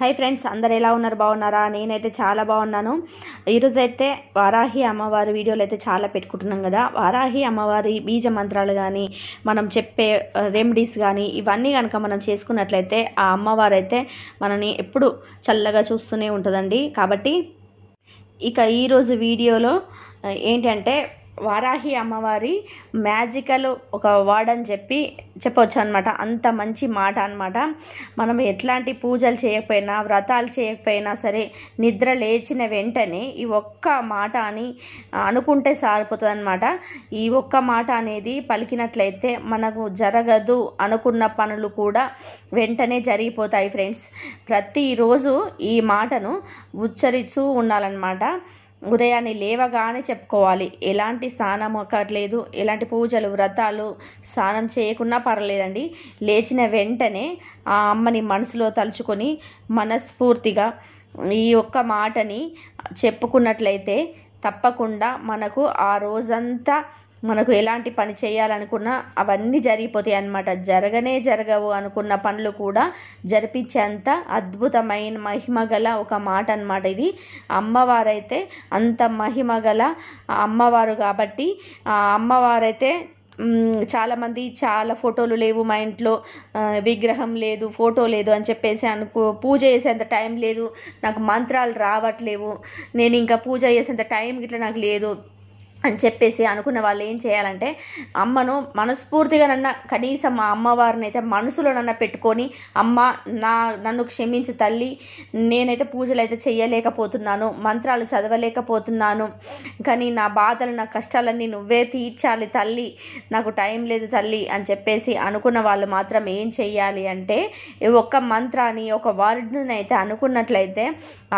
hi friends అందరు ఎలా ఉన్నారు బాగున్నారా నేనైతే చాలా బాగున్నాను ఈరోజైతే వారాహి అమ్మవారి వీడియోలు అయితే చాలా పెట్టుకుంటున్నాం కదా వారాహి అమ్మవారి బీజ మంత్రాలు కానీ మనం చెప్పే రెమెడీస్ కానీ ఇవన్నీ కనుక మనం చేసుకున్నట్లయితే ఆ అమ్మవారు అయితే మనని ఎప్పుడు చల్లగా చూస్తూనే ఉంటుందండి కాబట్టి ఇక ఈరోజు వీడియోలో ఏంటంటే వారాహి అమ్మవారి మ్యాజికల్ ఒక వర్డ్ అని చెప్పి చెప్పవచ్చు అనమాట అంత మంచి మాట అనమాట మనం ఎట్లాంటి పూజలు చేయకపోయినా వ్రతాలు చేయకపోయినా సరే నిద్ర లేచిన వెంటనే ఈ ఒక్క మాట అని అనుకుంటే సారిపోతుంది అనమాట ఈ ఒక్క మాట అనేది పలికినట్లయితే మనకు జరగదు అనుకున్న పనులు కూడా వెంటనే జరిగిపోతాయి ఫ్రెండ్స్ ప్రతిరోజు ఈ మాటను ఉచ్చరిస్తూ ఉండాలన్నమాట ఉదయాన్నే లేవగానే చెప్పుకోవాలి ఎలాంటి స్నానం అక్కర్లేదు ఎలాంటి పూజలు వ్రతాలు స్నానం చేయకున్నా పర్లేదండి లేచిన వెంటనే ఆ అమ్మని మనసులో తలుచుకొని మనస్ఫూర్తిగా ఈ ఒక్క మాటని చెప్పుకున్నట్లయితే తప్పకుండా మనకు ఆ రోజంతా మనకు ఎలాంటి పని చేయాలనుకున్నా అవన్నీ జరిగిపోతాయి అన్నమాట జరగనే జరగవు అనుకున్న పనులు కూడా జరిపించేంత అద్భుతమైన మహిమ గల ఒక మాట అనమాట ఇది అమ్మవారైతే అంత మహిమ గల అమ్మవారు కాబట్టి ఆ అమ్మవారైతే చాలామంది చాలా ఫోటోలు లేవు మా ఇంట్లో విగ్రహం లేదు ఫోటో లేదు అని చెప్పేసి అనుకో పూజ చేసేంత టైం లేదు నాకు మంత్రాలు రావట్లేవు నేను ఇంకా పూజ చేసేంత టైం ఇట్లా నాకు లేదు అని చెప్పేసి అనుకున్న వాళ్ళు ఏం చేయాలంటే అమ్మను నన్న కనీసం మా అమ్మవారిని అయితే నన్న పెట్టుకొని అమ్మ నా నన్ను క్షమించు తల్లి నేనైతే పూజలు అయితే చేయలేకపోతున్నాను మంత్రాలు చదవలేకపోతున్నాను కానీ నా బాధలు నా కష్టాలన్నీ నువ్వే తీర్చాలి తల్లి నాకు టైం లేదు తల్లి అని చెప్పేసి అనుకున్న వాళ్ళు మాత్రం ఏం చేయాలి అంటే ఒక్క మంత్రాన్ని ఒక వర్డ్ని అయితే అనుకున్నట్లయితే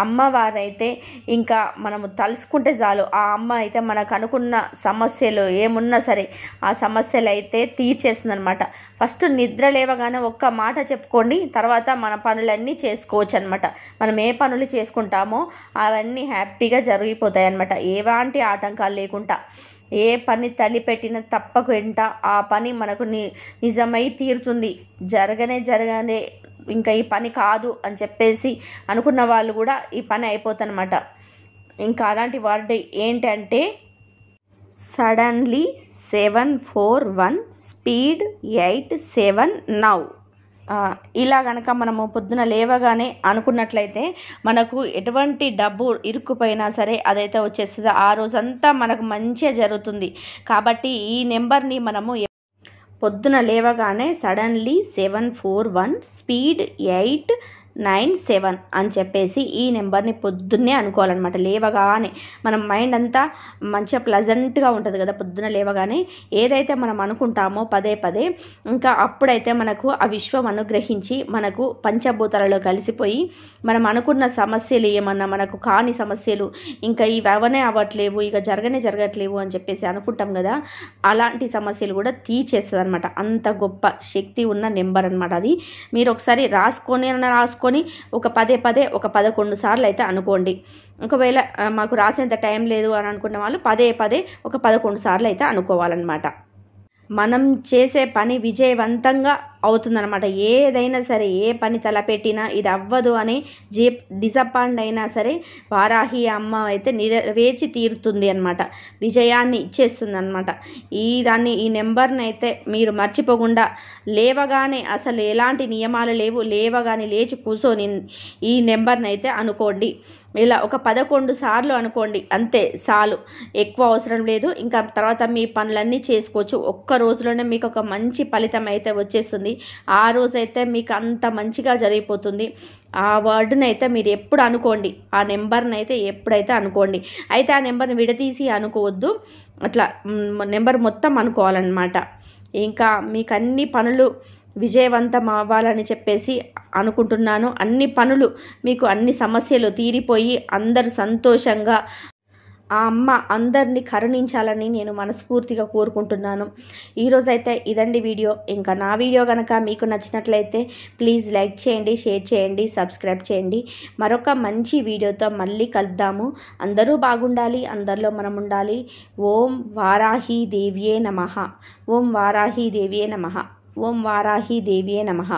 అమ్మవారైతే ఇంకా మనము తలుసుకుంటే చాలు ఆ అమ్మ అయితే మనకు అనుకు అనుకున్న సమస్యలు ఏమున్నా సరే ఆ సమస్యలు అయితే తీర్చేస్తుందనమాట ఫస్ట్ నిద్ర లేవగానే ఒక్క మాట చెప్పుకోండి తర్వాత మన పనులన్నీ చేసుకోవచ్చు అనమాట మనం ఏ పనులు చేసుకుంటామో అవన్నీ హ్యాపీగా జరిగిపోతాయి అనమాట ఎలాంటి ఆటంకాలు లేకుండా ఏ పని తప్పకు వెంట ఆ పని మనకు ని నిజమై తీరుతుంది జరగనే జరగనే ఇంకా ఈ పని కాదు అని చెప్పేసి అనుకున్న వాళ్ళు కూడా ఈ పని అయిపోతుందన్నమాట ఇంకా అలాంటి వర్డ్ ఏంటంటే suddenly seven four one speed eight seven now ఇలా గనక మనము పొద్దున లేవగానే అనుకున్నట్లయితే మనకు ఎటువంటి డబ్బు ఇరుక్కుపోయినా సరే అదైతే వచ్చేస్తుంది ఆ రోజంతా మనకు మంచిగా జరుగుతుంది కాబట్టి ఈ నెంబర్ని మనము పొద్దున లేవగానే suddenly seven four one speed eight nine seven అని చెప్పేసి ఈ నెంబర్ని పొద్దున్నే అనుకోవాలన్నమాట లేవగానే మన మైండ్ అంతా మంచిగా ప్లజెంట్గా ఉంటుంది కదా పొద్దున లేవగానే ఏదైతే మనం అనుకుంటామో పదే పదే ఇంకా అప్పుడైతే మనకు ఆ విశ్వం అనుగ్రహించి మనకు పంచభూతాలలో కలిసిపోయి మనం అనుకున్న సమస్యలు ఏమన్నా మనకు కాని సమస్యలు ఇంకా ఇవి అవనే అవ్వట్లేవు ఇక జరగనే జరగట్లేవు అని చెప్పేసి అనుకుంటాం కదా అలాంటి సమస్యలు కూడా తీసేస్తుంది అనమాట అంత గొప్ప శక్తి ఉన్న నెంబర్ అనమాట అది మీరు ఒకసారి రాసుకొని రాసుకొని చేసుకొని ఒక పదే పదే ఒక పదకొండు సార్లు అయితే అనుకోండి ఒకవేళ మాకు రాసేంత టైం లేదు అని అనుకున్న వాళ్ళు పదే పదే ఒక పదకొండు సార్లు అయితే అనుకోవాలన్నమాట మనం చేసే పని విజయవంతంగా అవుతుందనమాట ఏదైనా సరే ఏ పని తలపెట్టినా ఇది అవ్వదు అని జీ డిసప్పాయింట్ అయినా సరే వారాహి అమ్మ అయితే నిరవేచి తీరుతుంది అనమాట విజయాన్ని ఇచ్చేస్తుంది అనమాట ఈ దాన్ని ఈ నెంబర్ని అయితే మీరు మర్చిపోకుండా లేవగానే అసలు ఎలాంటి నియమాలు లేవు లేవగానే లేచి కూర్చొని ఈ నెంబర్ని అయితే అనుకోండి ఇలా ఒక పదకొండు సార్లు అనుకోండి అంతే చాలు ఎక్కువ అవసరం లేదు ఇంకా తర్వాత మీ పనులన్నీ చేసుకోవచ్చు ఒక్క రోజులోనే మీకు ఒక మంచి ఫలితం అయితే వచ్చేస్తుంది ఉంటుంది ఆ రోజైతే మీకు అంత మంచిగా జరిగిపోతుంది ఆ వర్డ్ని అయితే మీరు ఎప్పుడు అనుకోండి ఆ నెంబర్ని అయితే ఎప్పుడైతే అనుకోండి అయితే ఆ నెంబర్ని విడతీసి అనుకోవద్దు అట్లా నెంబర్ మొత్తం అనుకోవాలన్నమాట ఇంకా మీకు అన్ని పనులు విజయవంతం అవ్వాలని చెప్పేసి అనుకుంటున్నాను అన్ని పనులు మీకు అన్ని సమస్యలు తీరిపోయి అందరు సంతోషంగా ఆ అమ్మ అందరినీ కరుణించాలని నేను మనస్ఫూర్తిగా కోరుకుంటున్నాను ఈరోజైతే ఇదండి వీడియో ఇంకా నా వీడియో కనుక మీకు నచ్చినట్లయితే ప్లీజ్ లైక్ చేయండి షేర్ చేయండి సబ్స్క్రైబ్ చేయండి మరొక మంచి వీడియోతో మళ్ళీ కలుద్దాము అందరూ బాగుండాలి అందరిలో మనం ఉండాలి ఓం వారాహి దేవియే నమ ఓం వారాహి దేవియే నమ ఓం వారాహి దేవియే నమ